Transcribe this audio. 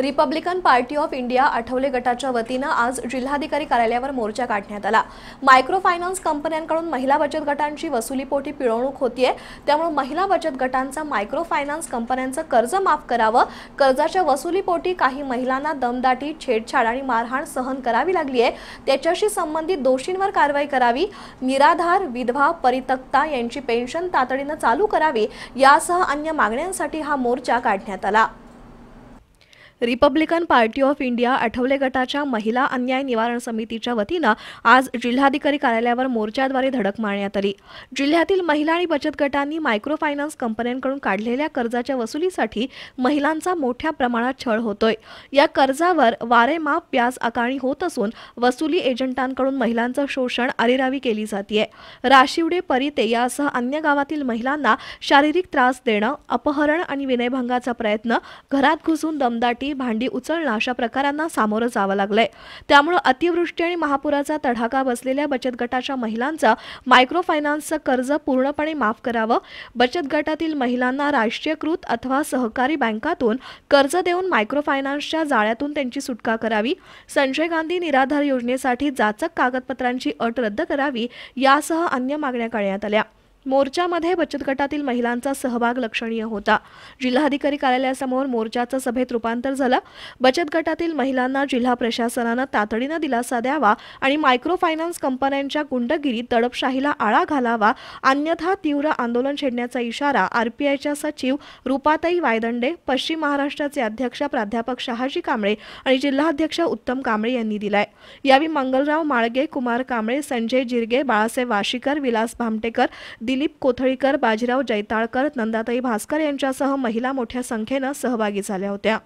Republican Party of India Athawale गटाच्या वतीनं आज जिल्हाधिकारी कार्यालयावर मोर्चा काढण्यात आला मायक्रो फायनान्स कंपन्यांकडून महिला बचत गटांची वसुलीपोटी पिळवणूक होतीये त्यामुळे महिला बचत गटांचा मायक्रो फायनान्स कंपन्यांचं कर्ज माफ करावं कर्जाच्या वसुलीपोटी काही महिलांना दमदाटी छेडछाड आणि मारहाण सहन करावी लागली आहे त्याच्याशी संबंधित दोषींवर कारवाई करावी निराधार विधवा परितक्ता यांची पेन्शन तातडीनं चालू करावी यासह अन्य मागण्यांसाठी हा मोर्चा काढण्यात आला Republican Party of India Athawale गटाच्या महिला अन्याय निवारण समितीच्या वतीनं आज जिल्हाधिकारी कार्यालयावर मोर्चाद्वारे धडक मारण्यात आली जिल्ह्यातील महिला आणि बचत गटांनी मायक्रो फायनान्स कंपन्यांकडून काढलेल्या कर्जाच्या वसुलीसाठी महिलांचा मोठ्या प्रमाणात छळ होतोय या कर्जावर वारेमाप व्याज आकारणी होत असून वसुली एजंटांकडून महिलांचं शोषण अरेरावी केली जाते राशिवडे परिते यासह अन्य गावातील महिलांना शारीरिक त्रास देणं अपहरण आणि विनयभंगाचा प्रयत्न घरात घुसून दमदाटी पाणी भांडी उचलणं अशा प्रकारांना सामोरं जावं लागलंय त्यामुळे अतिवृष्टी आणि महापुराचा तडाखा बसलेल्या बचत गटाच्या महिलांचा मायक्रो फायनान्सचं कर्ज पूर्णपणे माफ करावं बचत गटातील महिलांना राष्ट्रीयकृत अथवा सहकारी बँकातून कर्ज देऊन मायक्रो फायनान्सच्या जाळ्यातून त्यांची सुटका करावी संजय गांधी निराधार योजनेसाठी जाचक कागदपत्रांची अट रद्द करावी यासह अन्य मागण्या करण्यात आल्या मोर्चामध्ये बचत गटातील महिलांचा सहभाग लक्षणीय होता जिल्हाधिकारी कार्यालयासमोर मोर्चाचं सभेत रूपांतर झालं बचत गटातील महिलांना जिल्हा प्रशासनानं तातडीनं दिलासा द्यावा आणि मायक्रो फायनान्स कंपन्यांच्या गुंडगिरीत दडपशाहीला आळा घालावा अन्यथा तीव्र आंदोलन छेडण्याचा इशारा आरपीआयच्या सचिव रुपाताई वायदंडे पश्चिम महाराष्ट्राचे अध्यक्ष प्राध्यापक शहाजी कांबळे आणि जिल्हाध्यक्ष उत्तम कांबळे यांनी दिलाय यावेळी मंगलराव माळगे कुमार कांबळे संजय जिरगे बाळासाहेब वाशीकर विलास भामटेकर दिलीप कोथळीकर बाजीराव जैताळकर नंदाताई भास्कर यांच्यासह महिला मोठ्या संख्येनं सहभागी झाल्या होत्या